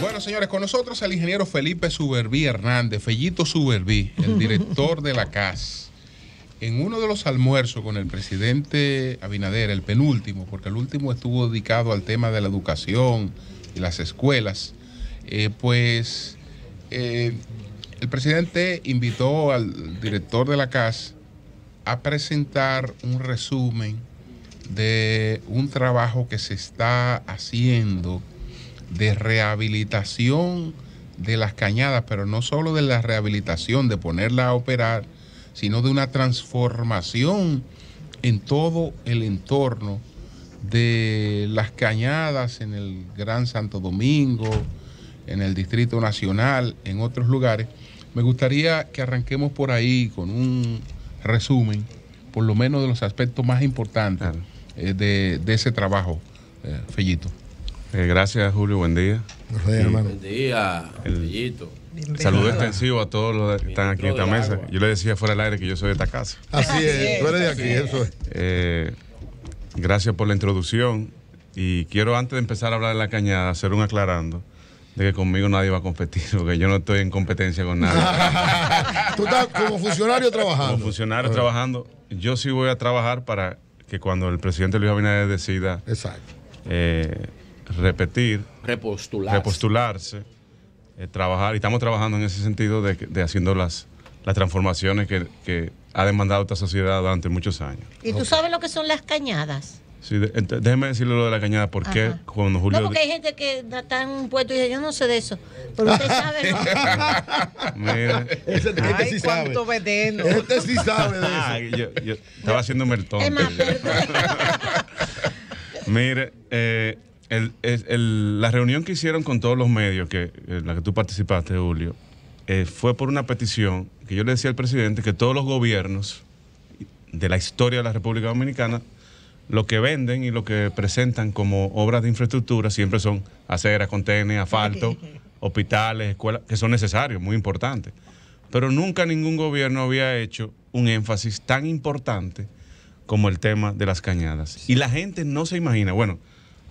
Bueno, señores, con nosotros el ingeniero Felipe Suberví Hernández, Fellito Suberví, el director de la CAS. En uno de los almuerzos con el presidente Abinader, el penúltimo, porque el último estuvo dedicado al tema de la educación y las escuelas, eh, pues eh, el presidente invitó al director de la CAS a presentar un resumen de un trabajo que se está haciendo de rehabilitación de las cañadas, pero no solo de la rehabilitación, de ponerla a operar, sino de una transformación en todo el entorno de las cañadas en el Gran Santo Domingo, en el Distrito Nacional, en otros lugares. Me gustaría que arranquemos por ahí con un resumen, por lo menos de los aspectos más importantes eh, de, ese trabajo, eh, Fellito. Eh, gracias, Julio. Buen día. Buenos días, hermano. Buen día, el, Saludo extensivo a todos los que están aquí en esta mesa. Yo le decía fuera del aire que yo soy de esta casa. Así es, tú eres de aquí, eso es. Eh, gracias por la introducción. Y quiero, antes de empezar a hablar de la cañada, hacer un aclarando de que conmigo nadie va a competir, porque yo no estoy en competencia con nadie. Tú estás como funcionario trabajando. Como funcionario trabajando. Yo sí voy a trabajar para que cuando el presidente Luis Abinader decida Exacto. Eh, repetir, repostularse, repostularse eh, trabajar, y estamos trabajando en ese sentido de, de haciendo las, las transformaciones que, que, ha demandado esta sociedad durante muchos años. ¿Y tú sabes lo que son las cañadas? Sí, déjeme decirle lo de la cañada, porque cuando Julio... No, porque hay gente que está en un puesto y dice, yo no sé de eso, pero usted sabe. este Ay, sí cuánto sabe. veneno. Este sí sabe de eso. yo, estaba haciendo el tonto Mire, eh, la reunión que hicieron con todos los medios, que, en la que tú participaste, Julio, eh, fue por una petición que yo le decía al presidente que todos los gobiernos de la historia de la República Dominicana, lo que venden y lo que presentan como obras de infraestructura siempre son aceras, contenes, asfalto, hospitales, escuelas, que son necesarios, muy importantes. Pero nunca ningún gobierno había hecho un énfasis tan importante como el tema de las cañadas. Y la gente no se imagina, bueno,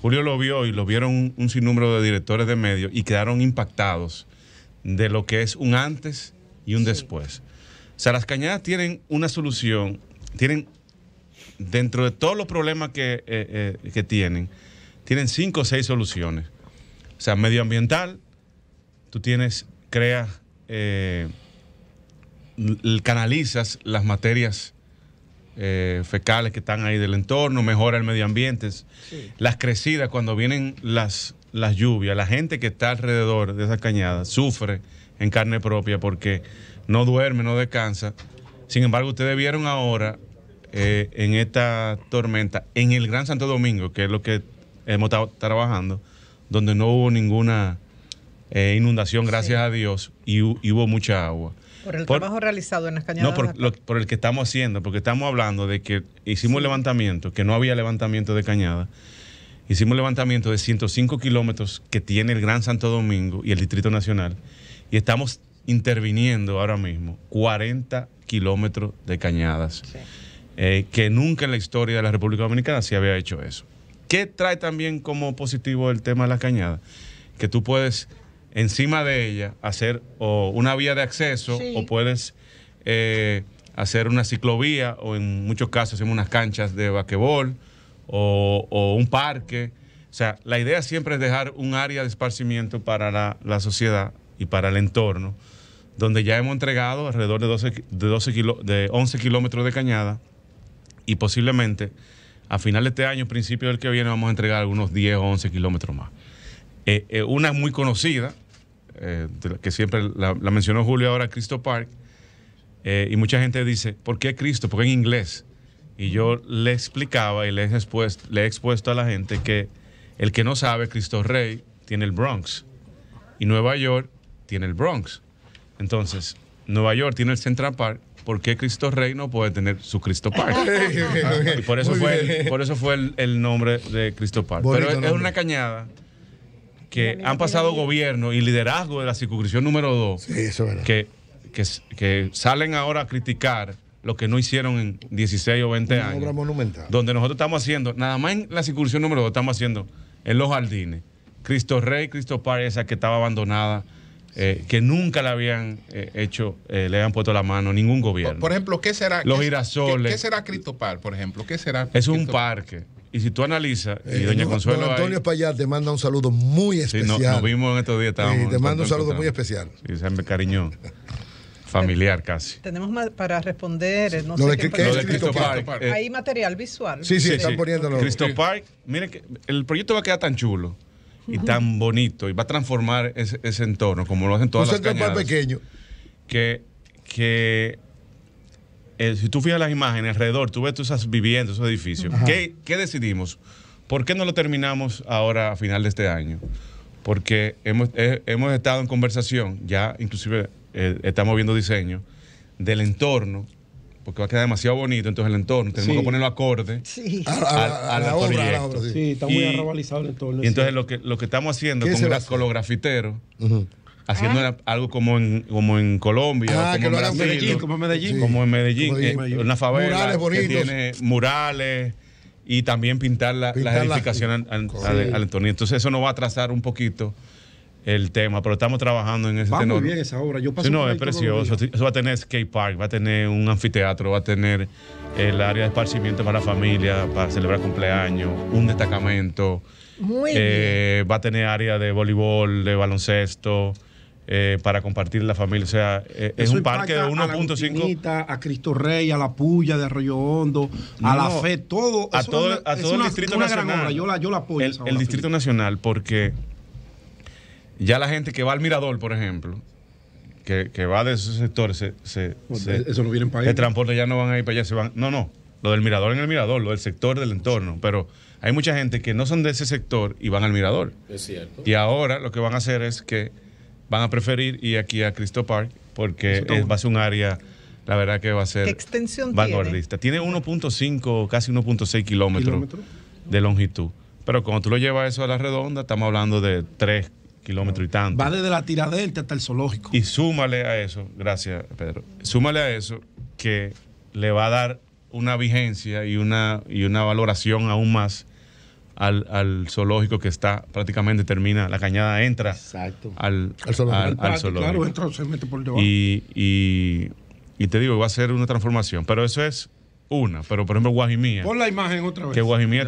Julio lo vio y lo vieron un sinnúmero de directores de medios y quedaron impactados de lo que es un antes y un después. O sea, las cañadas tienen una solución, tienen, dentro de todos los problemas que, eh, eh, tienen, tienen cinco o seis soluciones. O sea, medioambiental, tú tienes, creas, eh, canalizas las materias eh, fecales que están ahí del entorno, mejora el medio ambiente. Las crecidas, cuando vienen las, las lluvias, la gente que está alrededor de esas cañadas sufre en carne propia porque no duerme, no descansa. Sin embargo, ustedes vieron ahora eh, en esta tormenta, en el Gran Santo Domingo, que es lo que hemos estado trabajando, donde no hubo ninguna eh, inundación, gracias a Dios, y hubo mucha agua. Por el trabajo realizado en las cañadas. No, por, el que estamos haciendo, porque estamos hablando de que hicimos levantamiento, que no había levantamiento de cañada. Hicimos levantamiento de 105 kilómetros que tiene el Gran Santo Domingo y el Distrito Nacional. Y estamos interviniendo ahora mismo 40 kilómetros de cañadas. Eh, que nunca en la historia de la República Dominicana se había hecho eso. ¿Qué trae también como positivo el tema de las cañadas? Que tú puedes encima de ella hacer una vía de acceso o puedes eh, hacer una ciclovía o en muchos casos hacemos unas canchas de basquetbol o, un parque. O sea, la idea siempre es dejar un área de esparcimiento para la, sociedad y para el entorno, donde ya hemos entregado alrededor de, 12, de, 12 de 11 kilómetros de cañada y posiblemente a final de este año, principio del que viene, vamos a entregar algunos 10 o 11 kilómetros más. Eh, eh, una muy conocida, eh, que siempre la, mencionó Julio ahora, Cristo Park, eh, y mucha gente dice, ¿por qué Cristo? Porque en inglés. Y yo le explicaba y le he, expuesto, le expuesto a la gente que el que no sabe, Cristo Rey tiene el Bronx. Y Nueva York tiene el Bronx. Entonces, Nueva York tiene el Central Park, ¿por qué Cristo Rey no puede tener su Cristo Park? y por eso fue, el, por eso fue el, nombre de Cristo Park. Pero es, una cañada que han pasado gobierno y liderazgo de la circunscripción número 2, sí, eso que, que, salen ahora a criticar lo que no hicieron en 16 o 20 Una años. Obra monumental. Donde nosotros estamos haciendo, nada más en la circunscripción número 2 estamos haciendo en los jardines, Cristo Rey, Cristo Padre, esa que estaba abandonada. Eh, que nunca le habían eh, hecho, eh, le habían puesto la mano ningún gobierno. Por, ejemplo, ¿qué será? Los girasoles. ¿Qué, qué será por ejemplo? ¿Qué será? Es un parque y si tú analizas, y eh, doña Consuelo. Antonio para te manda un saludo muy especial. Sí, nos vimos en estos días. Estábamos, te manda un saludo muy especial. Sí, se me cariñó. familiar casi. Tenemos para responder. Eh, no sé qué, lo de Cristo eh. Hay material visual. Sí, sí, están poniéndolo. Cristo Park, miren, que el proyecto va a quedar tan chulo y tan bonito y va a transformar ese, entorno como lo hacen todas las cañadas. Un pequeño. Que, que eh, si tú fijas las imágenes alrededor, tú ves tú esas viviendas, esos edificios. ¿Qué, decidimos? ¿Por qué no lo terminamos ahora a final de este año? Porque hemos, eh, estado en conversación, ya inclusive eh, estamos viendo diseño del entorno, porque va a quedar demasiado bonito, entonces el entorno tenemos que ponerlo acorde a, la obra. sí. está muy arrobalizado el entorno. Y entonces lo que, lo que estamos haciendo con, los haciendo ah. algo como en, como en Colombia, ah, como, en Medellín, como en Medellín, como en eh, Medellín, una favela murales que tiene murales y también pintar, la, las edificaciones la, al, al, Entonces eso nos va a atrasar un poquito el tema, pero estamos trabajando en ese va esa obra. Yo sí, no, es precioso. Eso va a tener skate park, va a tener un anfiteatro, va a tener el área de esparcimiento para la familia, para celebrar cumpleaños, un destacamento. Muy eh, Va a tener área de voleibol, de baloncesto. Eh, para compartir la familia. O sea, eh, es un parque de 1.5. A, Cristo Rey, a la Puya de Arroyo Hondo, a la FE, todo. A todo, el Distrito Nacional. Yo la, yo la apoyo. El, Distrito Nacional, porque ya la gente que va al Mirador, por ejemplo, que, va de esos sectores, se, pues eso no vienen para El transporte ya no van a ir para allá, se van. No, no. Lo del mirador en el mirador, lo del sector del entorno. Pero hay mucha gente que no son de ese sector y van al mirador. Es cierto. Y ahora lo que van a hacer es que van a preferir ir aquí a Cristo Park porque va a ser un área, la verdad que va a ser ¿Qué extensión vanguardista. Tiene, 1.5, casi 1.6 kilómetros de longitud. Pero cuando tú lo llevas eso a la redonda, estamos hablando de 3 kilómetros y tanto. Va desde la Tiradelta hasta el zoológico. Y súmale a eso, gracias Pedro, súmale a eso que le va a dar una vigencia y una, y una valoración aún más al, zoológico que está prácticamente termina, la cañada entra al, zoológico. Y, y, te digo, va a ser una transformación, pero eso es una. Pero por ejemplo, Guajimía. Pon la imagen otra vez. Que Guajimía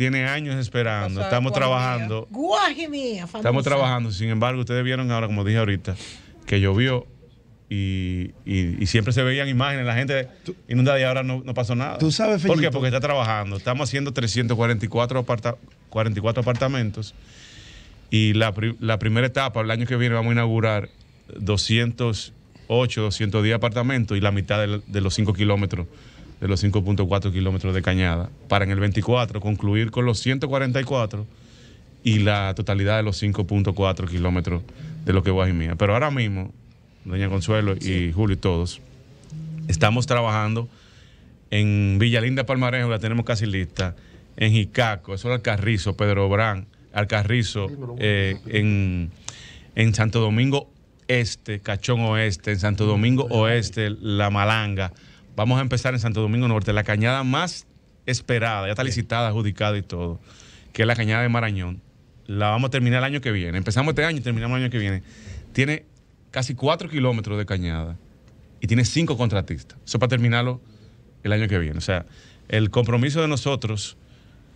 tiene, años esperando, estamos trabajando. Guajimía, Estamos trabajando, sin embargo, ustedes vieron ahora, como dije ahorita, que llovió y, y, siempre se veían imágenes, la gente inundada y ahora no, pasó nada. ¿Tú sabes, Felipe ¿Por qué? Porque está trabajando. Estamos haciendo 344 44 apartamentos y la, la, primera etapa, el año que viene, vamos a inaugurar 208, 210 apartamentos y la mitad de, los 5 kilómetros, de los 5.4 kilómetros de cañada, para en el 24 concluir con los 144 y la totalidad de los 5.4 kilómetros de lo que es Guajimía. Pero ahora mismo doña Consuelo y Julio y todos, estamos trabajando en Villalinda Palmarejo, la tenemos casi lista, en Jicaco, eso el Carrizo, Pedro Brán, Alcarrizo, Carrizo eh, en, en Santo Domingo Este, Cachón Oeste, en Santo Domingo Oeste, La Malanga. Vamos a empezar en Santo Domingo Norte, la cañada más esperada, ya está licitada, adjudicada y todo, que es la cañada de Marañón. La vamos a terminar el año que viene. Empezamos este año y terminamos el año que viene. Tiene casi 4 kilómetros de cañada y tiene 5 contratistas. Eso para terminarlo el año que viene. O sea, el compromiso de nosotros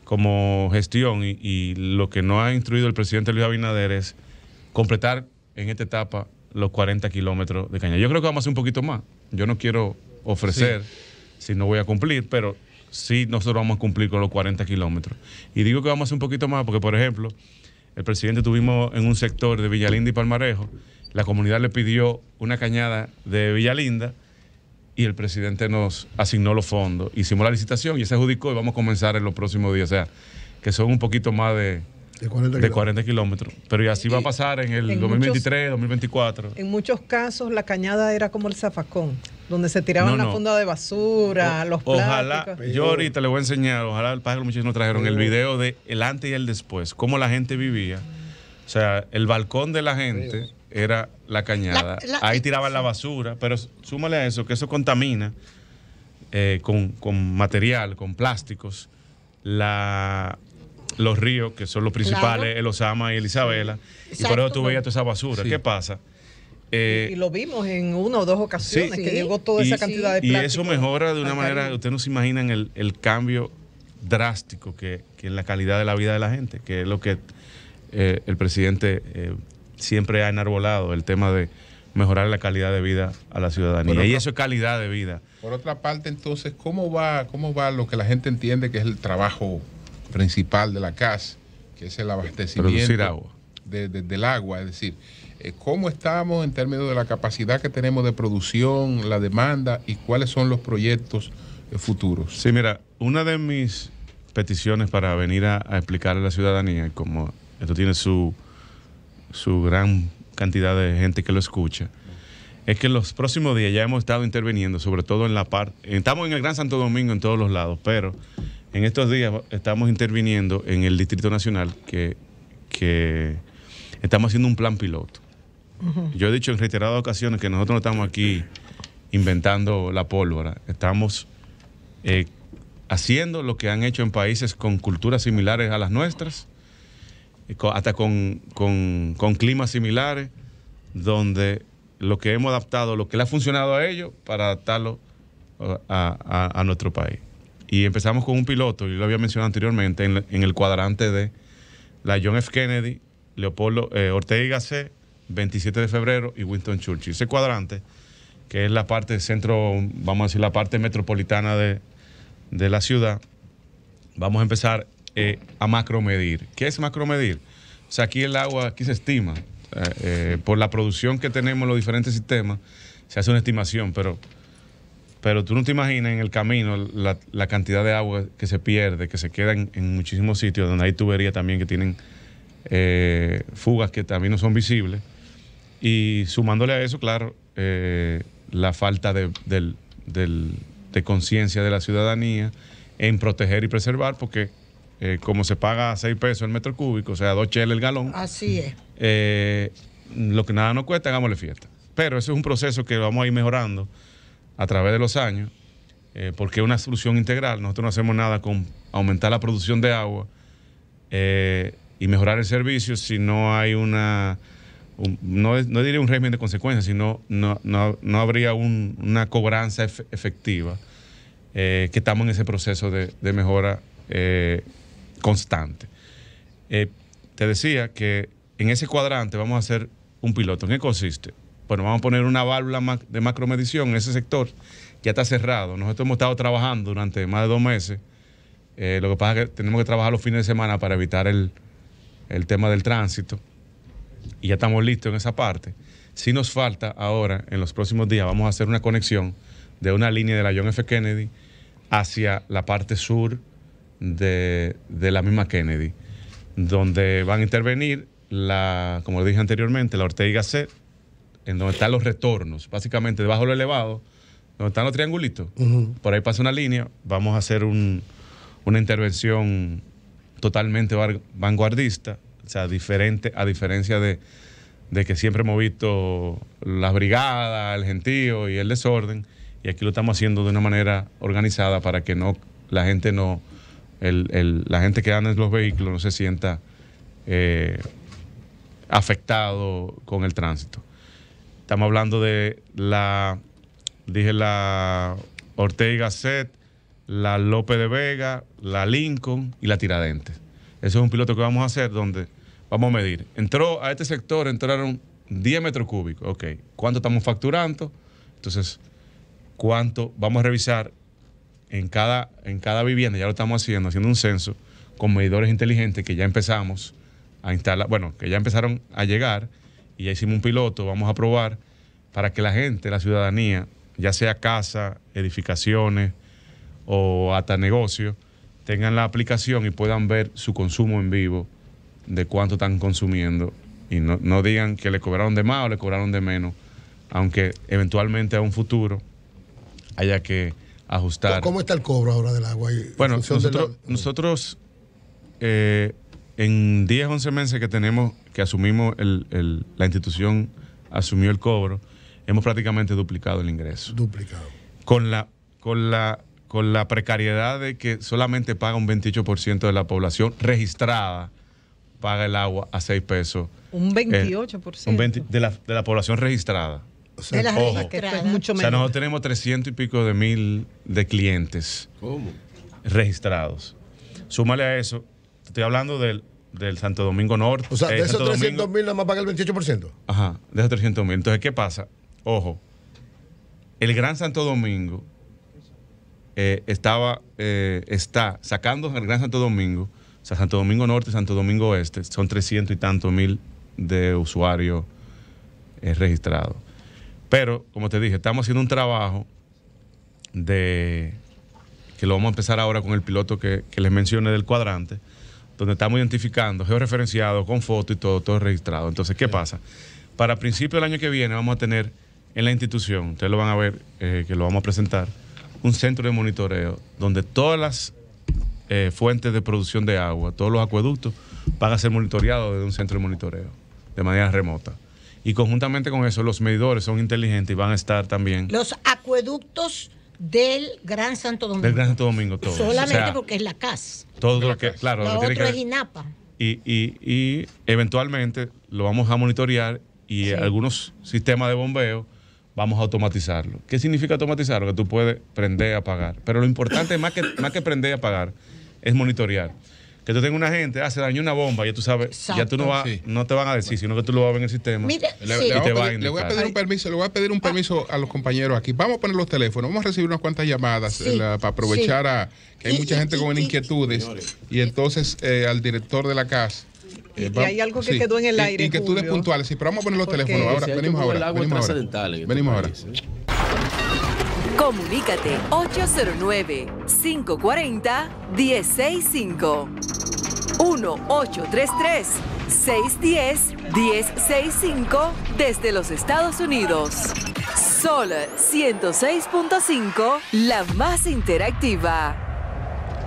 como gestión y, lo que nos ha instruido el presidente Luis Abinader es completar en esta etapa los 40 kilómetros de cañada. Yo creo que vamos a hacer un poquito más. Yo no quiero ofrecer si no voy a cumplir, pero sí nosotros vamos a cumplir con los 40 kilómetros. Y digo que vamos a hacer un poquito más porque, por ejemplo, el presidente tuvimos en un sector de Villalinda y Palmarejo la comunidad le pidió una cañada de Villalinda y el presidente nos asignó los fondos. Hicimos la licitación y se adjudicó y vamos a comenzar en los próximos días. O sea, que son un poquito más de, de 40, kilómetros. Pero y así va a pasar en el 2023, 2024. En muchos casos la cañada era como el zafacón, donde se tiraban la funda de basura, los los Ojalá, yo ahorita le voy a enseñar, ojalá el los muchachos nos trajeron el video de el antes y el después, cómo la gente vivía. O sea, el balcón de la gente era la cañada. Ahí tiraban la basura, pero súmale a eso que eso contamina eh, con, material, con plásticos, la, los ríos, que son los principales, el Osama y el Isabela. Y por eso tú veías pues. toda esa basura. ¿Qué pasa? Eh, y, lo vimos en una o dos ocasiones que llegó toda esa cantidad de plástico. Y eso mejora de una manera, usted ustedes no se imaginan el, cambio drástico que, que en la calidad de la vida de la gente, que es lo que eh, el presidente siempre ha enarbolado el tema de mejorar la calidad de vida a la ciudadanía. y eso es calidad de vida. Por otra parte, entonces, ¿cómo va, ¿cómo va lo que la gente entiende que es el trabajo principal de la CAS, que es el abastecimiento agua. del agua? Es decir, eh, ¿cómo estamos en términos de la capacidad que tenemos de producción, la demanda y cuáles son los proyectos eh, futuros? Sí, mira, una de mis peticiones para venir a, explicarle explicar a la ciudadanía, como esto tiene su su gran cantidad de gente que lo escucha, es que en los próximos días ya hemos estado interviniendo, sobre todo en la parte, estamos en el Gran Santo Domingo en todos los lados, pero en estos días estamos interviniendo en el Distrito Nacional que, estamos haciendo un plan piloto. Yo he dicho en reiteradas ocasiones que nosotros no estamos aquí inventando la pólvora, estamos eh, haciendo lo que han hecho en países con culturas similares a las nuestras hasta con, climas similares, donde lo que hemos adaptado, lo que le ha funcionado a ellos, para adaptarlo uh, a, nuestro país. Y empezamos con un piloto, yo lo había mencionado anteriormente, en, el cuadrante de la John F. Kennedy, Leopoldo eh, Ortega y 27 de febrero, y Winston Churchill. Ese cuadrante, que es la parte centro, vamos a decir, la parte metropolitana de, de la ciudad, vamos a empezar eh, a macromedir. ¿Qué es macromedir? O sea, aquí el agua, aquí se estima, eh, eh, por la producción que tenemos en los diferentes sistemas, se hace una estimación, pero, pero tú no te imaginas en el camino la, cantidad de agua que se pierde, que se queda en, muchísimos sitios, donde hay tuberías también que tienen fugas que también no son visibles. Y sumándole a eso, claro, la falta de conciencia de la ciudadanía en proteger y preservar, porque eh, como se paga 6 pesos el metro cúbico, o sea, 2 cheles el galón. Así mm, es. Eh, lo que nada nos cuesta, hagámosle fiesta. Pero ese es un proceso que vamos a ir mejorando a través de los años, eh, porque es una solución integral. Nosotros no hacemos nada con aumentar la producción de agua y mejorar el servicio si no hay una... no, no, diría un régimen de consecuencias, sino no, habría una cobranza efectiva que estamos en ese proceso de, mejora constante. Eh, te decía que en ese cuadrante vamos a hacer un piloto. ¿En qué consiste? Bueno, vamos a poner una válvula de macromedición en ese sector. Ya está cerrado. Nosotros hemos estado trabajando durante más de dos meses. Eh, lo que pasa es que tenemos que trabajar los fines de semana para evitar el, el tema del tránsito. Y ya estamos listos en esa parte. Si nos falta ahora, en los próximos días, vamos a hacer una conexión de una línea de la John F. Kennedy hacia la parte sur de, la misma Kennedy, donde van a intervenir, la, como dije anteriormente, la Ortega C en donde están los retornos, básicamente debajo de lo elevado, donde están los triangulitos. Por ahí pasa una línea, vamos a hacer un, una intervención totalmente vanguardista, o sea, diferente, a diferencia de, de que siempre hemos visto las brigadas, el gentío y el desorden, y aquí lo estamos haciendo de una manera organizada para que no la gente no, la gente que anda en los vehículos no se sienta eh, afectado con el tránsito. Estamos hablando de la, dije la Ortega Set, la López de Vega, la Lincoln y la Tiradentes. Ese es un piloto que vamos a hacer donde vamos a medir. Entró a este sector, entraron 10 metros cúbicos. Ok, ¿cuánto estamos facturando? Entonces, ¿cuánto? Vamos a revisar en cada, en cada vivienda, ya lo estamos haciendo, haciendo un censo con medidores inteligentes que ya empezamos a instalar, bueno, que ya empezaron a llegar y ya hicimos un piloto, vamos a probar para que la gente, la ciudadanía, ya sea casa, edificaciones o hasta negocio tengan la aplicación y puedan ver su consumo en vivo de cuánto están consumiendo y no, no digan que le cobraron de más o le cobraron de menos, aunque eventualmente a un futuro haya que ajustar. ¿Cómo está el cobro ahora del agua? Bueno, nosotros, eh, en 10, 11 meses que tenemos, que asumimos, la institución asumió el cobro, hemos prácticamente duplicado el ingreso. Duplicado. Con la, con la, con la precariedad de que solamente paga un 28% de la población registrada paga el agua a 6 pesos. Un 28%. Eh, de la población registrada sea, mucho menos. nosotros tenemos 300 y pico de mil de clientes registrados. Súmale a eso, estoy hablando del, Santo Domingo Norte. O sea, eh, de esos 300 mil nada más paga el 28%. Ajá, de esos 300 mil. Entonces, ¿qué pasa? Ojo, el Gran Santo Domingo eh, estaba, eh, está sacando el Gran Santo Domingo, o sea, Santo Domingo Norte, Santo Domingo Oeste, son 300 y tanto mil de usuarios registrados. Pero, como te dije, estamos haciendo un trabajo de que lo vamos a empezar ahora con el piloto que, les mencioné del cuadrante, donde estamos identificando, georreferenciado, con foto y todo, todo registrado. Entonces, ¿qué pasa? Para principios del año que viene vamos a tener en la institución, ustedes lo van a ver, eh, que lo vamos a presentar, un centro de monitoreo donde todas las eh, fuentes de producción de agua, todos los acueductos, van a ser monitoreados desde un centro de monitoreo, de manera remota. Y conjuntamente con eso, los medidores son inteligentes y van a estar también. Los acueductos del Gran Santo Domingo. Del Gran Santo Domingo, todo Solamente porque es la CAS. Todo lo que, claro, lo, tiene que es INAPA. Y, y, y, eventualmente lo vamos a monitorear y algunos sistemas de bombeo vamos a automatizarlo. ¿Qué significa automatizarlo? Que tú puedes prender y apagar. Pero lo importante, más que, más que prender y apagar, es monitorear que tú tengas una gente, ah, se dañó una bomba, ya tú sabes, ya tú no vas, no te van a decir, sino que tú lo vas a ver en el sistema. le, voy a pedir un permiso, le voy a pedir un permiso a los compañeros aquí. Vamos a poner los teléfonos, vamos a recibir unas cuantas llamadas eh, para aprovechar a que hay mucha gente con inquietudes. Y entonces eh, al director de la casa. y eh, hay algo que quedó en el aire. Inquietudes puntuales, sí, pero vamos a poner los teléfonos. Este venimos ahora. Venimos ahora. Venimos ahora. Comunícate 809 540 165. 1-833-610-1065 desde los Estados Unidos. Sol 106.5, la más interactiva.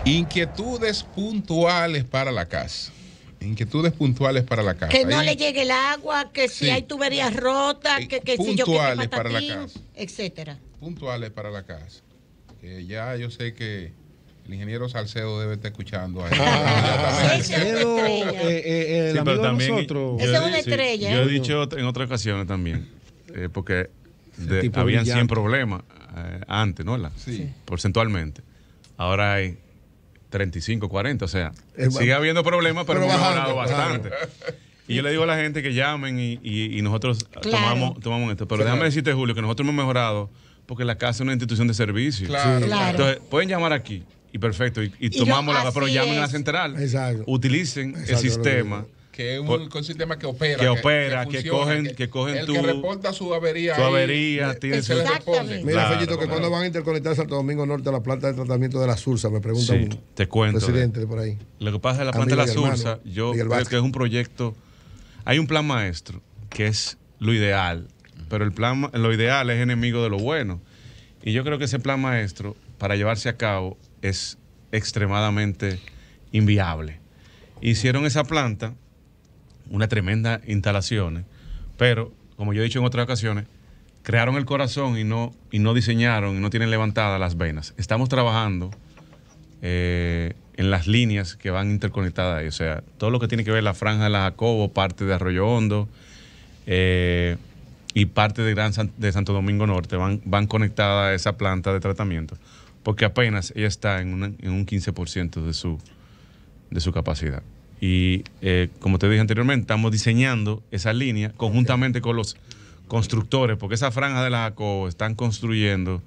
Inquietudes puntuales para la casa. Inquietudes puntuales para la casa. Que no le llegue el agua, que si hay tuberías rotas, que, que puntuales si yo para la casa, etcétera. Puntuales para la casa. ya yo sé que el ingeniero Salcedo debe estar escuchando ahí. pero también, Esa es una estrella. yo he ¿eh? dicho en otras ocasiones también, eh, porque habían 100 problemas eh, antes, ¿no? La, sí. Porcentualmente. Ahora hay 35, 40, o sea, sigue habiendo problemas, pero, hemos mejorado bastante. Y yo le digo a la gente que llamen y, nosotros tomamos, tomamos esto. Pero déjame decirte, Julio, que nosotros hemos mejorado porque la casa es una institución de servicio. Claro. Entonces, pueden llamar aquí y perfecto, y, tomamos la, pero llamen a la central. Exacto. Utilicen el sistema que es un, sistema que opera. Que, opera, que, cogen, tú... que cogen el que reporta su avería. Su avería, eh, tiene su Mira, Fellito, que cuando van a interconectar Santo Domingo Norte a la planta de tratamiento de la Sursa, me preguntan. Sí, te cuento. Presidente por ahí. Lo que pasa es la planta de la Sursa, yo creo que es un proyecto. Hay un plan maestro que es lo ideal, pero el plan, lo ideal es enemigo de lo bueno. Y yo creo que ese plan maestro, para llevarse a cabo, es extremadamente inviable. Hicieron esa planta, una tremenda instalación, pero como yo he dicho en otras ocasiones, crearon el corazón y no, y no diseñaron y no tienen levantadas las venas. Estamos trabajando eh, en las líneas que van interconectadas ahí, o sea, todo lo que tiene que ver la franja de la Jacobo, parte de Arroyo Hondo eh, y parte de, Gran de Santo Domingo Norte van, van conectadas a esa planta de tratamiento porque apenas ella está en, un 15% de su, de su capacidad. Y eh, como te dije anteriormente, estamos diseñando esa línea conjuntamente con los constructores, porque esa franja de la ACO están construyendo.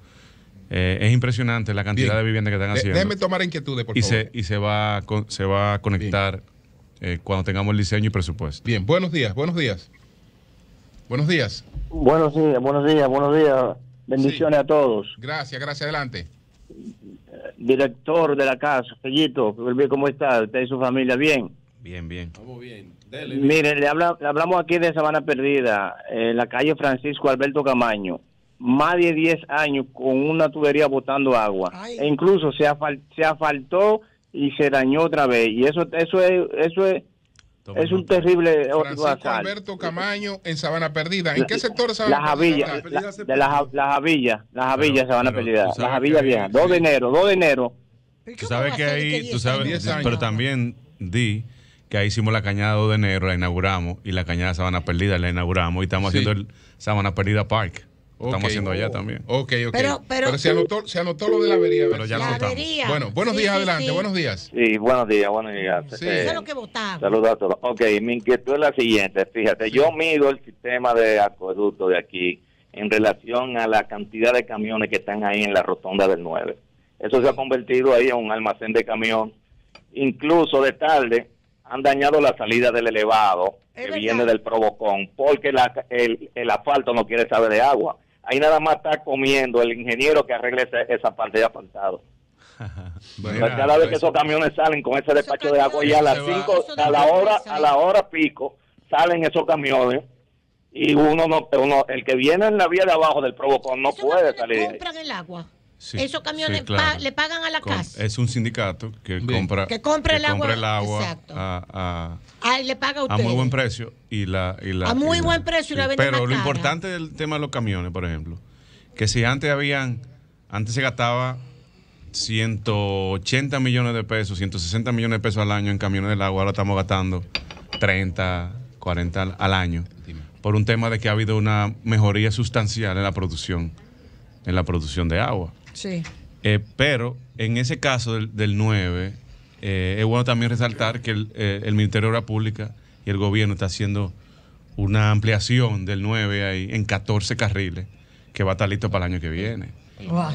Eh, es impresionante la cantidad de viviendas que están haciendo. Déjeme tomar inquietudes, por y Se, y se va, se va a conectar eh, cuando tengamos el diseño y presupuesto. Bien, buenos días, buenos días. Buenos días. Buenos días, buenos días, buenos días. Bendiciones a todos. Gracias, gracias, adelante director de la casa, Fellito, ¿cómo está? ¿Usted y su familia bien? Bien, bien. bien. Mire, le, hablamos aquí de Sabana Perdida, en la calle Francisco Alberto Camaño. Más de 10 años con una tubería botando agua. E incluso se, se asfaltó y se dañó otra vez. Y eso, eso, es, eso es es un terrible Alberto Camaño en Sabana Perdida. ¿En qué sector de las Perdida? de las avillas, las avillas, Sabana Perdida. Las Habillas viejas. 2 de enero, 2 de enero. Tú sabes que ahí, tú sabes, pero también di que ahí hicimos la cañada 2 de enero, la inauguramos, y la cañada Sabana Perdida la inauguramos, y estamos haciendo el Sabana Perdida Park. Estamos haciendo allá también. Pero, se, anotó, lo de la avería. Pero Bueno, buenos días, adelante, buenos días. Sí, buenos días, buenos días. Sí, este, lo que Saludos a todos. Ok, mi inquietud es la siguiente, fíjate, yo mido el sistema de acueducto de aquí en relación a la cantidad de camiones que están ahí en la rotonda del 9. Eso se ha convertido ahí en un almacén de camión. Incluso de tarde han dañado la salida del elevado que viene del provocón porque el, el asfalto no quiere saber de agua ahí nada más está comiendo el ingeniero que arregle esa, parte de apartado. Pues cada vez que pues, esos camiones salen con ese despacho de agua y a las 5, a la hora, a la hora pico, salen esos camiones y uno no, el que viene en la vía de abajo del provocón no puede salir. Compran el agua. Esos camiones le pagan a la casa. Es un sindicato que compra que el agua, a, muy buen precio y la, a muy buen precio Pero lo importante del tema de los camiones, por ejemplo, que si antes habían antes se gastaba 180 millones de pesos, 160 millones de pesos al año en camiones del agua, ahora estamos gastando 30, 40 al año por un tema de que ha habido una mejoría sustancial en la producción en la producción de agua. Sí. Eh, pero en ese caso del, 9, eh, es bueno también resaltar que eh, el, Ministerio de Obras Públicas y el gobierno está haciendo una ampliación del 9 ahí en 14 carriles que va a estar listo para el año que viene.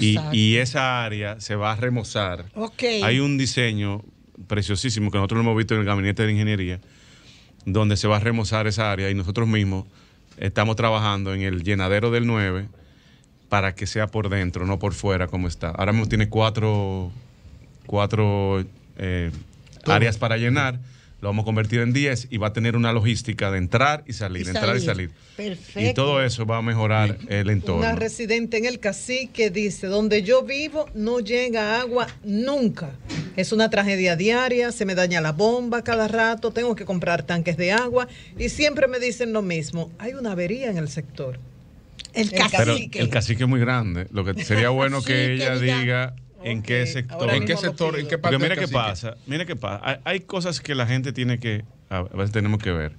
y, esa área se va a remozar. Okay. Hay un diseño preciosísimo que nosotros lo hemos visto en el gabinete de ingeniería, donde se va a remozar esa área y nosotros mismos estamos trabajando en el llenadero del 9 para que sea por dentro, no por fuera como está. Ahora mismo tiene cuatro, eh, áreas para llenar. Lo vamos a convertir en 10 y va a tener una logística de entrar y salir, entrar y salir. Perfecto. Y todo eso va a mejorar el entorno. Una residente en el cacique dice, donde yo vivo no llega agua nunca. Es una tragedia diaria, se me daña la bomba cada rato, tengo que comprar tanques de agua y siempre me dicen lo mismo, hay una avería en el sector. El cacique. el cacique es muy grande. Lo que sería bueno que ella diga en qué sector. ¿En qué sector? ¿En qué parte mira qué pasa. Mira qué pasa. Hay, cosas que la gente tiene que. A veces tenemos que ver.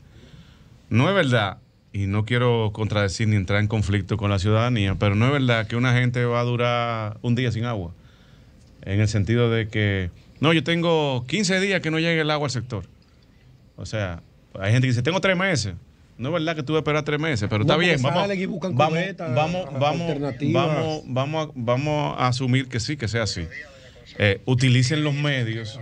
No es verdad, y no quiero contradecir ni entrar en conflicto con la ciudadanía, pero no es verdad que una gente va a durar un día sin agua. En el sentido de que. No, yo tengo 15 días que no llegue el agua al sector. O sea, hay gente que dice, tengo tres meses. No es verdad que tuve que esperar tres meses, pero está bien. Vamos, vamos, a, asumir que sí, que sea así. Eh, utilicen los medios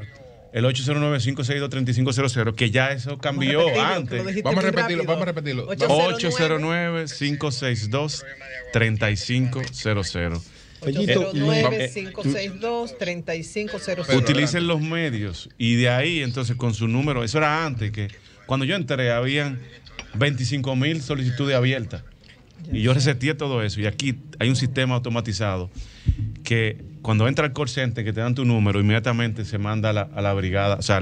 el 809-562-3500, que ya eso cambió antes. Vamos a repetirlo, vamos a repetirlo. 809-562-3500. 809-562-3500. Utilicen los medios y de ahí entonces con su número, eso era antes que cuando yo entré, habían 25 mil solicitudes abiertas. Y yo reseté todo eso. Y aquí hay un sistema automatizado que cuando entra el call center, que te dan tu número, inmediatamente se manda a la, brigada, o sea,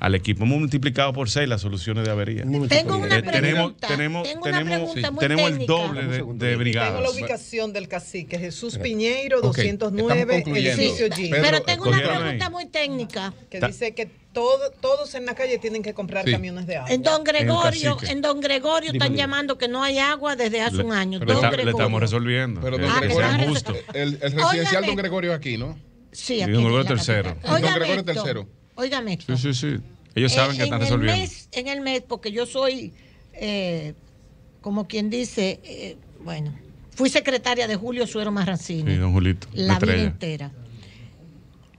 al, equipo multiplicado por seis las soluciones de avería. Tengo una eh, pregunta, tenemos tenemos, el doble de, brigadas. Tengo la ubicación del cacique, Jesús Piñeiro, 209, edificio G. Pero tengo una pregunta muy técnica. Que dice que todos en la calle tienen que comprar camiones de agua. En Don Gregorio, en, Don Gregorio están llamando que no hay agua desde hace un año. Don le estamos resolviendo. Pero eh, don Gregorio, justo. El, residencial Don Gregorio aquí, ¿no? Sí, aquí. Don Gregorio tercero. Don Gregorio tercero. Óigame. Sí, sí, sí. Ellos saben que están resolviendo. El mes, en el mes, porque yo soy, eh, como quien dice, eh, bueno, fui secretaria de Julio Suero Marrancini. Sí, don Julito. La vida entera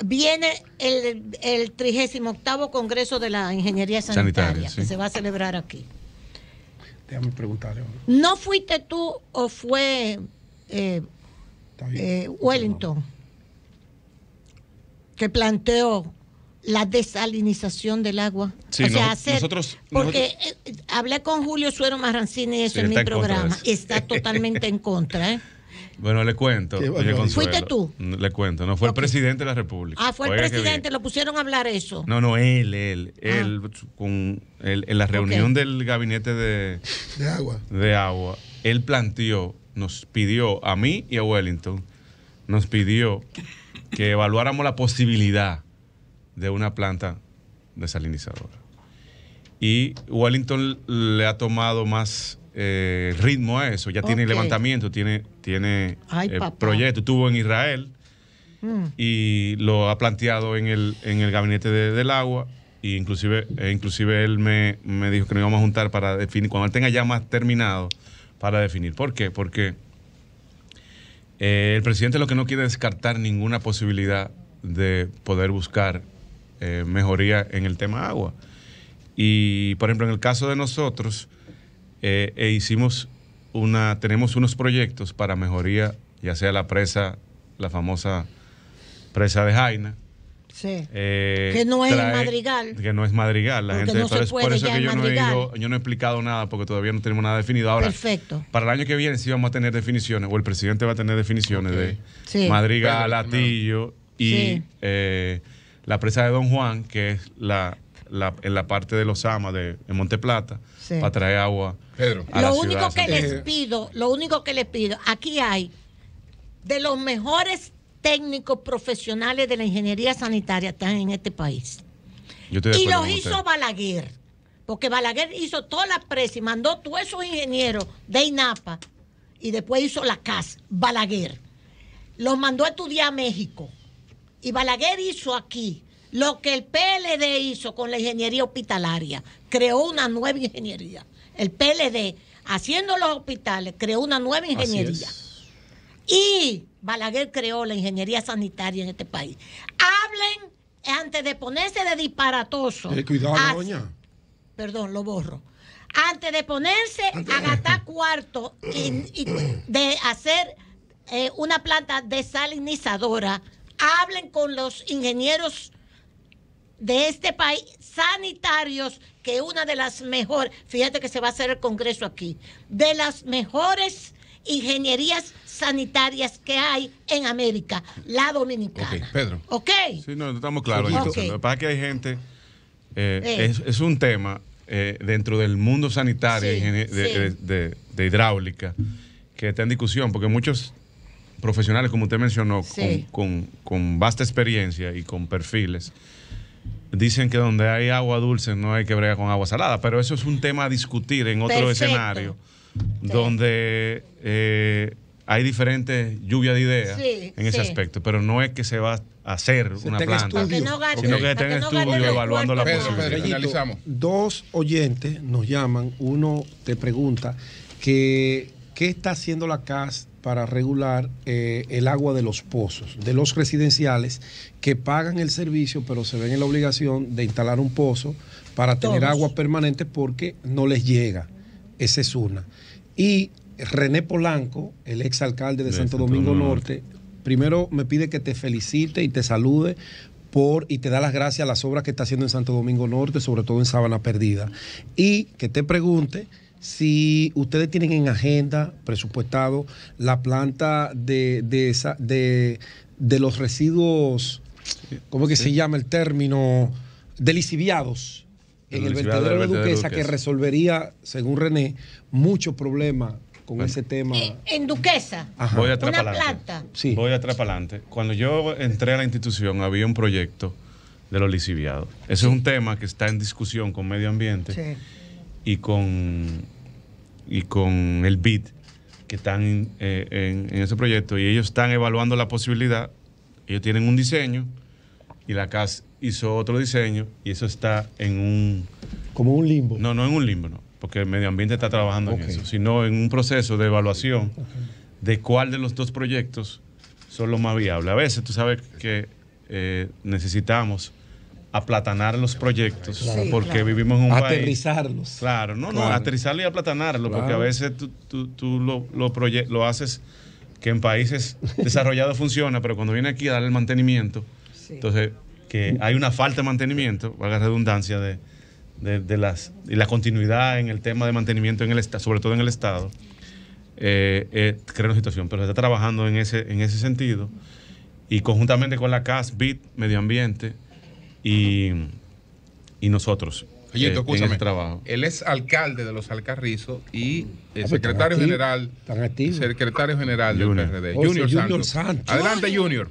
viene el, el 38 Congreso de la Ingeniería Sanitaria, que se va a celebrar aquí. Déjame preguntarle. ¿No fuiste tú o fue eh, eh, Wellington que planteó la desalinización del agua. Sí, nosotros, porque eh, hablé con Julio Suero Marrancini eso en mi programa. Está totalmente en contra, ¿eh? Bueno, le cuento. ¿Fuiste tú? Mm, le cuento, no, fue el presidente de la República. Ah, fue el presidente, lo pusieron a hablar eso. No, no, él, él, ah. él, en la reunión del gabinete de, de, agua. de agua, él planteó, nos pidió a mí y a Wellington, nos pidió que evaluáramos la posibilidad de una planta desalinizadora. Y Wellington le ha tomado más eh, ritmo a eso, ya tiene levantamiento, tiene tiene eh, proyecto estuvo en Israel mm. y lo ha planteado en el, en el gabinete del agua. E inclusive, e inclusive él me, dijo que nos íbamos a juntar para definir, cuando él tenga ya más terminado, para definir. ¿Por qué? Porque eh, el presidente lo que no quiere es descartar ninguna posibilidad de poder buscar eh, mejoría en el tema agua. Y, por ejemplo, en el caso de nosotros, e hicimos una, tenemos unos proyectos para mejoría, ya sea la presa, la famosa presa de Jaina. Sí. Eh, que no es madrigal. Que no es madrigal. La gente, por eso que yo no, he explicado nada porque todavía no tenemos nada definido. Ahora, Perfecto. para el año que viene sí vamos a tener definiciones, o el presidente va a tener definiciones de madrigal, Atillo y eh, la presa de Don Juan, que es la, en la parte de Los Amas, de, en Monteplata, para traer agua lo único que les eh. pido, lo único que les pido, aquí hay de los mejores técnicos profesionales de la ingeniería sanitaria están en este país. y los hizo Balaguer, porque Balaguer hizo toda la presa y mandó todos esos ingenieros de INAPA y después hizo la CAS, Balaguer. Los mandó a estudiar a México. Y Balaguer hizo aquí lo que el PLD hizo con la ingeniería hospitalaria. Creó una nueva ingeniería el PLD, haciendo los hospitales, creó una nueva ingeniería. Y Balaguer creó la ingeniería sanitaria en este país. Hablen antes de ponerse de disparatoso. Eh, cuidado, a, doña. Perdón, lo borro. Antes de ponerse a gastar cuarto y, de hacer eh, una planta desalinizadora, hablen con los ingenieros de este país sanitarios que una de las mejores, fíjate que se va a hacer el Congreso aquí, de las mejores ingenierías sanitarias que hay en América, la dominicana. Pedro. Ok. Sí, no, estamos claros. para que hay gente, eh, eh. Es, un tema eh, dentro del mundo sanitario de, hidráulica que está en discusión, porque muchos profesionales, como usted mencionó, con, con vasta experiencia y con perfiles, Dicen que donde hay agua dulce no hay que bregar con agua salada, pero eso es un tema a discutir en otro escenario donde eh, hay diferentes lluvias de ideas en ese aspecto, pero no es que se va a hacer una planta, sino que estén en estudio evaluando la posibilidad. dos oyentes nos llaman, uno te pregunta que qué está haciendo la CAS para regular eh, el agua de los pozos, de los residenciales que pagan el servicio, pero se ven en la obligación de instalar un pozo para tener agua permanente porque no les llega. Esa es una. Y René Polanco, el exalcalde de, Santo, Domingo, Norte, primero me pide que te felicite y te salude por y te da las gracias a las obras que está haciendo en Santo Domingo Norte, sobre todo en Sabana Perdida. Y que te pregunte si ustedes tienen en agenda, presupuestado, la planta de, de, esa, de, los residuos, ¿cómo que se llama el término? De lisiviados en el vertedero de Duquesa, que resolvería, según René, muchos problemas con ese tema. Eh, en Duquesa, voy planta. Voy Cuando yo entré a la institución, había un proyecto de los lisiviados. Ese es un tema que está en discusión con medio ambiente y con, y con el BID que están eh, en, ese proyecto y ellos están evaluando la posibilidad. Ellos tienen un diseño y la CAS hizo otro diseño y eso está en un... Como un limbo. No, no en un limbo, no, porque el medio ambiente está trabajando en eso, sino en un proceso de evaluación de cuál de los dos proyectos son los más viables. A veces tú sabes que eh, necesitamos aplatanar los proyectos, porque vivimos en un país... Aterrizarlos. Claro, no, no, aterrizarlo y aplatanarlo porque a veces tú, lo, lo, lo, haces que en países desarrollados funciona, pero cuando viene aquí a dar el mantenimiento, entonces que hay una falta de mantenimiento, valga la redundancia, de, las, y la continuidad en el tema de mantenimiento, en el, sobre todo en el Estado, eh, eh, crea una situación, pero se está trabajando en ese, en ese sentido y conjuntamente con la CAS, BIT, Medio Ambiente, y, y nosotros. Eh, trabajo. Él es alcalde de los Alcarrizos y el eh, ah, pues secretario general. Secretario general del Junior. PRD. Junior, Santos. Adelante, Junior.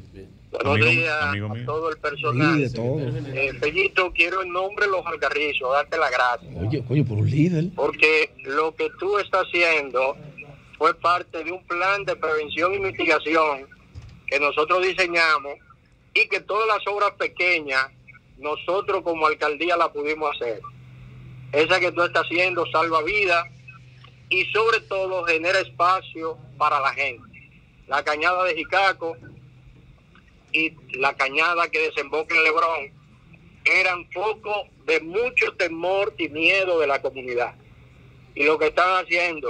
Buenos días a todo el personal. Eh, quiero en nombre de los alcarrizos darte la gracia. coño, por un líder. Porque lo que tú estás haciendo fue parte de un plan de prevención y mitigación que nosotros diseñamos y que todas las obras pequeñas nosotros como alcaldía la pudimos hacer. Esa que tú estás haciendo salva vida y sobre todo genera espacio para la gente. La cañada de Jicaco y la cañada que desemboca en Lebrón eran foco de mucho temor y miedo de la comunidad. Y lo que están haciendo,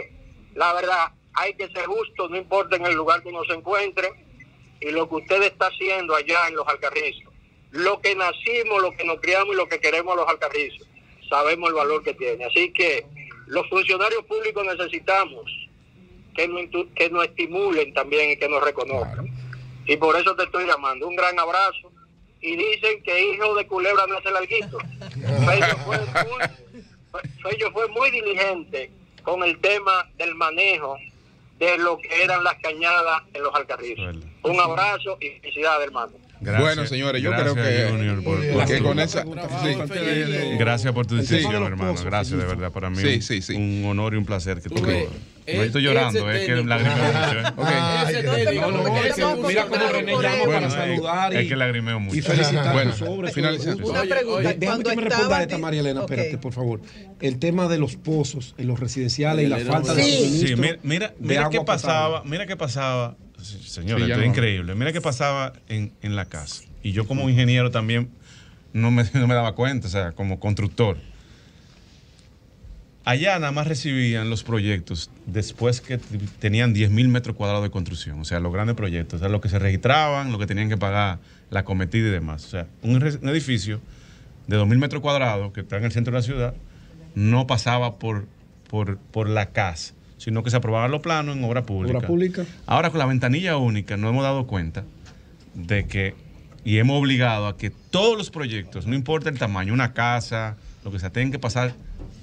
la verdad, hay que ser justo, no importa en el lugar que uno se encuentre, y lo que usted está haciendo allá en los Alcarrizos lo que nacimos, lo que nos criamos y lo que queremos los alcarrizos. Sabemos el valor que tiene. Así que los funcionarios públicos necesitamos que nos, que nos estimulen también y que nos reconozcan. Y por eso te estoy llamando. Un gran abrazo. Y dicen que hijo de culebra no hace larguito. Fello fue, muy, diligente con el tema del manejo de lo que eran las cañadas en los alcarrizos. Un abrazo y felicidades, hermano. Bueno, señores, yo creo que. por, Gracias por tu decisión, hermano. Gracias, de verdad, para mí. Sí, un honor y un placer que tú. digas. Eh, no estoy llorando, es eh, que lagrimeo mucho. Eh. Ah, mira cómo René llamo para saludar. es que lagrimeo mucho. Y felicitar bueno, finalizando. Una pregunta. Déjame que me responda esta, María Elena, espérate, por favor. El tema de los pozos en los residenciales y la falta de Sí, mira qué pasaba, mira qué pasaba Señor, esto es increíble. Mira qué pasaba en, la casa. Y yo como ingeniero también no me, me daba cuenta, o sea, como constructor. Allá nada más recibían los proyectos después que tenían 10.000 mil metros cuadrados de construcción, o sea, los grandes proyectos, o sea, lo que se registraban, lo que tenían que pagar, la cometida y demás. O sea, un, edificio de 2.000 mil metros cuadrados que está en el centro de la ciudad no pasaba por, por la casa sino que se aprobaban los planos en obra pública. pública. Ahora con la ventanilla única No hemos dado cuenta de que, y hemos obligado a que todos los proyectos, no importa el tamaño, una casa, lo que sea, tienen que pasar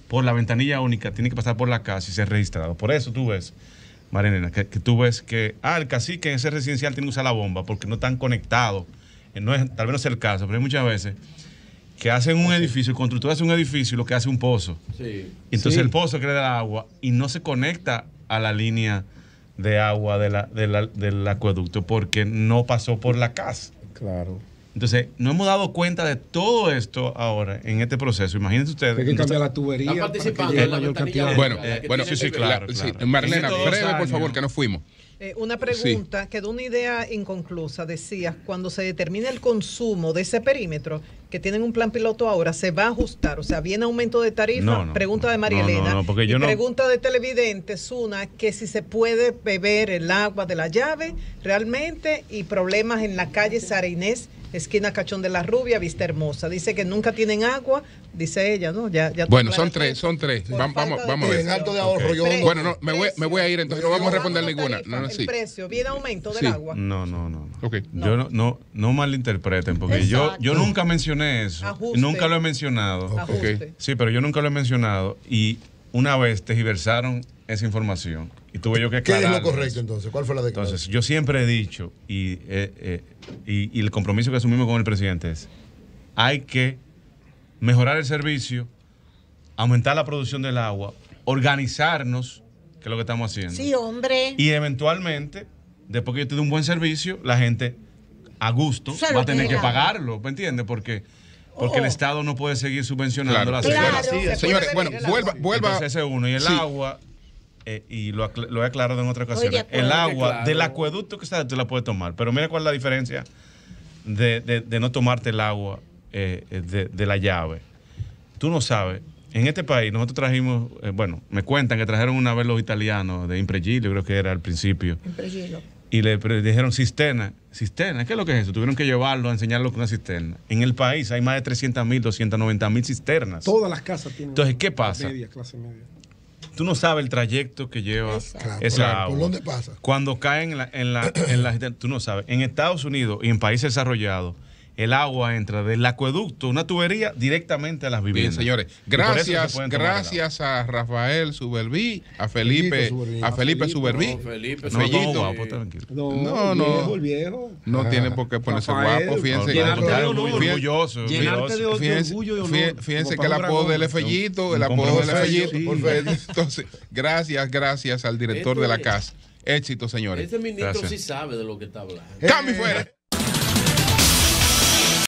por la ventanilla única, tienen que pasar por la casa y ser registrado. Por eso tú ves, Marilena, que, tú ves que, ah, el cacique en ese residencial tiene que usar la bomba porque no están conectados. Eh, tal vez no es el caso, pero hay muchas veces que hacen un edificio, el constructor hace un edificio y lo que hace un pozo. Sí. Entonces el pozo crea el agua y no se conecta a la línea de agua de del acueducto porque no pasó por la casa. Claro. Entonces, no hemos dado cuenta de todo esto ahora en este proceso. Imagínense ustedes. Hay que cambiar la tubería. Bueno, bueno, sí, sí, este claro. Marlena, breve, por favor, que no fuimos. Eh, una pregunta, que quedó una idea inconclusa. Decías, cuando se determina el consumo de ese perímetro, que tienen un plan piloto ahora se va a ajustar, o sea, viene aumento de tarifa, pregunta de María Elena, pregunta de televidente una que si se puede beber el agua de la llave realmente y problemas en la calle Sara esquina Cachón de la Rubia, Vista Hermosa. Dice que nunca tienen agua, dice ella, ¿no? Ya, bueno, son tres, son tres. vamos, vamos a ver. alto de ahorro, Bueno, no, me voy, me voy, a ir entonces, no vamos a responder ninguna. No, El precio, viene aumento del agua. No, no, no. Okay. Yo no, no, malinterpreten, porque yo, yo nunca mencioné eso. Nunca lo he mencionado. Sí, pero yo nunca lo he mencionado. Y una vez te esa información. Y yo que ¿Qué es lo correcto entonces? ¿Cuál fue la declaración? Entonces, yo siempre he dicho, eh, eh, y, el compromiso que asumimos con el presidente es, hay que mejorar el servicio, aumentar la producción del agua, organizarnos, que es lo que estamos haciendo. Sí, hombre. Y eventualmente, después que yo te dé un buen servicio, la gente a gusto va a tener que, pagarlo, ¿me entiendes? Porque porque el oh. Estado no puede seguir subvencionando la las Señores, bueno, vuelva, vuelva. ese uno y el agua eh, y lo, lo, he aclarado en otra ocasión pues, el agua del acueducto que está, tú la puedes tomar, pero mira cuál es la diferencia de, de, no tomarte el agua eh, de, la llave. Tú no sabes, en este país nosotros trajimos, eh, bueno, me cuentan que trajeron una vez los italianos de Impregillo creo que era al principio. Y le, dijeron cisterna. ¿Cisterna? ¿Qué es lo que es eso? Tuvieron que llevarlo a enseñarlo con una cisterna. En el país hay más de 300.000, mil, mil cisternas. Todas las casas tienen. Entonces, ¿qué pasa? clase media tú no sabes el trayecto que lleva dónde pasa? Cuando caen en la, en, la, en la, tú no sabes. En Estados Unidos y en países desarrollados, el agua entra del acueducto, una tubería, directamente a las viviendas. Bien, señores. Gracias, gracias a Rafael Suberví, a Felipe, a Felipe Suberví. no, no, no, no, viejo, no, ah. tiene por qué ponerse guapo, fíjense. fíjense que el apodo del Fellito, el apodo del Fellito. Entonces, gracias, gracias al director de la casa. Éxito, señores. Este ministro sí sabe de lo que está hablando. ¡Cambio fuera!